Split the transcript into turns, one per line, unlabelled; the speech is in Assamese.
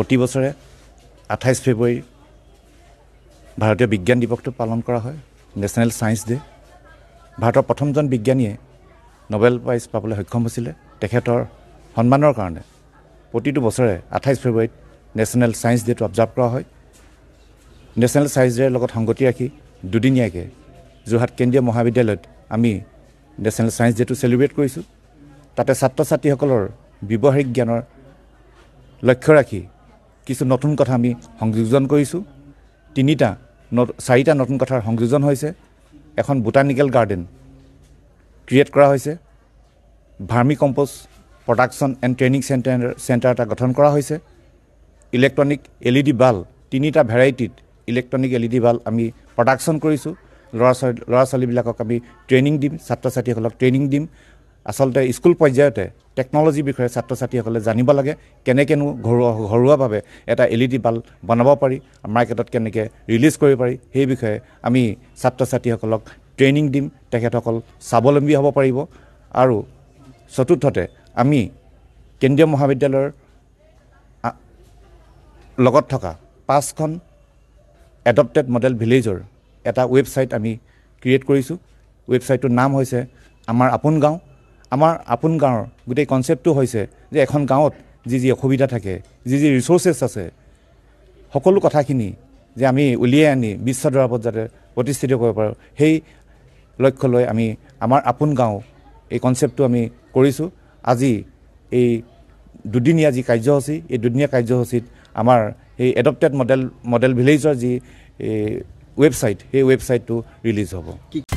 প্ৰতি বছৰে আঠাইছ ফেব্ৰুৱাৰী ভাৰতীয় বিজ্ঞান দিৱসটো পালন কৰা হয় নেশ্যনেল ছায়েন্স ডে' ভাৰতৰ প্ৰথমজন বিজ্ঞানীয়ে নবেল প্ৰাইজ পাবলৈ সক্ষম হৈছিলে তেখেতৰ সন্মানৰ কাৰণে প্ৰতিটো বছৰে আঠাইছ ফেব্ৰুৱাৰীত নেশ্যনেল ছায়েন্স ডে'টো অবজাৰ্ভ কৰা হয় নেশ্যনেল চায়েন্স ডেৰ লগত সংগতি ৰাখি দুদিনীয়াকৈ যোৰহাট কেন্দ্ৰীয় মহাবিদ্যালয়ত আমি নেশ্যনেল ছায়েন্স ডে'টো চেলিব্ৰেট কৰিছোঁ তাতে ছাত্ৰ ছাত্ৰীসকলৰ ব্যৱহাৰিক জ্ঞানৰ লক্ষ্য ৰাখি কিছু নতুন কথা আমি সংযোজন কৰিছোঁ তিনিটা চাৰিটা নতুন কথাৰ সংযোজন হৈছে এখন বুটানিকেল গাৰ্ডেন ক্ৰিয়েট কৰা হৈছে vermicompost production and training centre centre এটা গঠন কৰা হৈছে electronic L E D bulb তিনিটা ভেৰাইটিত electronic L E D bulb আমি প্ৰডাকশ্যন কৰিছোঁ ল'ৰা ছোৱালী ল'ৰা ছোৱালীবিলাকক আমি ট্ৰেইনিং দিম ছাত্ৰ ছাত্ৰীসকলক ট্ৰেইনিং দিম আচলতে স্কুল পৰ্যায়তে টেকন'লজিৰ বিষয়ে ছাত্ৰ ছাত্ৰীসকলে জানিব লাগে কেনেকৈনো ঘৰুৱা ঘৰুৱাভাৱে এটা এল ই ডি বাল্ব বনাব পাৰি মাৰ্কেটত কেনেকৈ ৰিলিজ কৰিব পাৰি সেই বিষয়ে আমি ছাত্ৰ ছাত্ৰীসকলক ট্ৰেইনিং দিম তেখেতসকল স্বাৱলম্বী হ'ব পাৰিব আৰু চতুৰ্থতে আমি কেন্দ্ৰীয় মহাবিদ্যালয়ৰ লগত থকা পাঁচখন এডপ্টেড মডেল ভিলেজৰ এটা ৱেবছাইট আমি ক্ৰিয়েট কৰিছোঁ ৱেবছাইটটোৰ নাম হৈছে আমাৰ আপোন গাঁও আমাৰ আপোন গাঁৱৰ গোটেই কনচেপ্টটো হৈছে যে এখন গাঁৱত যি যি অসুবিধা থাকে যি যি ৰিচৰ্চেছ আছে সকলো কথাখিনি যে আমি উলিয়াই আনি বিশ্ব দৰাবত যাতে প্ৰতিষ্ঠিত কৰিব পাৰোঁ সেই লক্ষ্য লৈ আমি আমাৰ আপোন গাঁও এই কনচেপ্টটো আমি কৰিছোঁ আজি এই দুদিনীয়া যি কাৰ্যসূচী এই দুদিনীয়া কাৰ্যসূচীত আমাৰ এই এডপ্টেড মডেল মডেল ভিলেজৰ যি ৱেবছাইট সেই ৱেবছাইটটো ৰিলিজ হ'ব